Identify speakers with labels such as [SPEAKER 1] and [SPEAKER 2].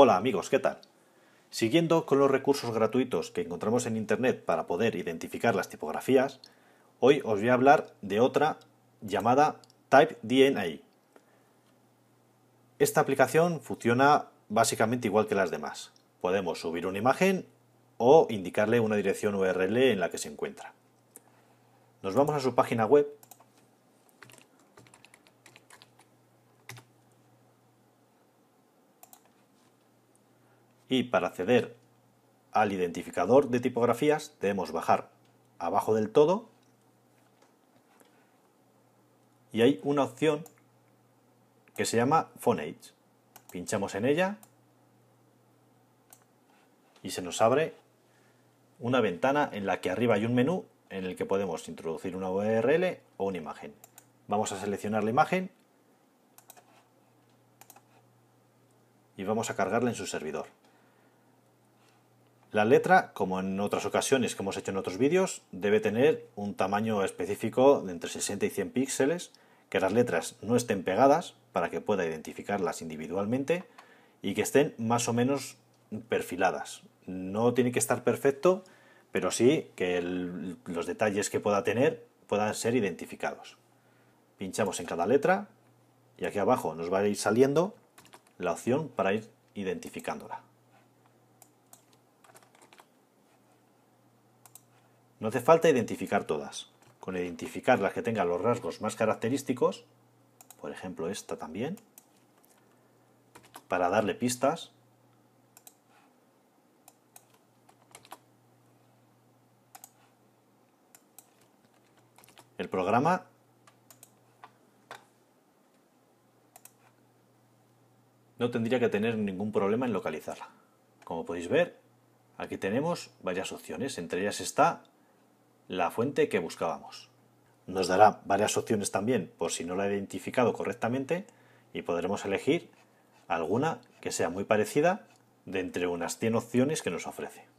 [SPEAKER 1] Hola amigos, ¿qué tal? Siguiendo con los recursos gratuitos que encontramos en Internet para poder identificar las tipografías, hoy os voy a hablar de otra llamada TypeDNA. Esta aplicación funciona básicamente igual que las demás. Podemos subir una imagen o indicarle una dirección URL en la que se encuentra. Nos vamos a su página web y para acceder al identificador de tipografías debemos bajar abajo del todo y hay una opción que se llama Phoneage. Pinchamos en ella y se nos abre una ventana en la que arriba hay un menú en el que podemos introducir una URL o una imagen. Vamos a seleccionar la imagen y vamos a cargarla en su servidor. La letra, como en otras ocasiones que hemos hecho en otros vídeos, debe tener un tamaño específico de entre 60 y 100 píxeles, que las letras no estén pegadas para que pueda identificarlas individualmente y que estén más o menos perfiladas. No tiene que estar perfecto, pero sí que los detalles que pueda tener puedan ser identificados. Pinchamos en cada letra y aquí abajo nos va a ir saliendo la opción para ir identificándola. No hace falta identificar todas. Con identificar las que tengan los rasgos más característicos, por ejemplo esta también, para darle pistas, el programa no tendría que tener ningún problema en localizarla. Como podéis ver, aquí tenemos varias opciones. Entre ellas está la fuente que buscábamos. Nos dará varias opciones también por si no la he identificado correctamente y podremos elegir alguna que sea muy parecida de entre unas 100 opciones que nos ofrece.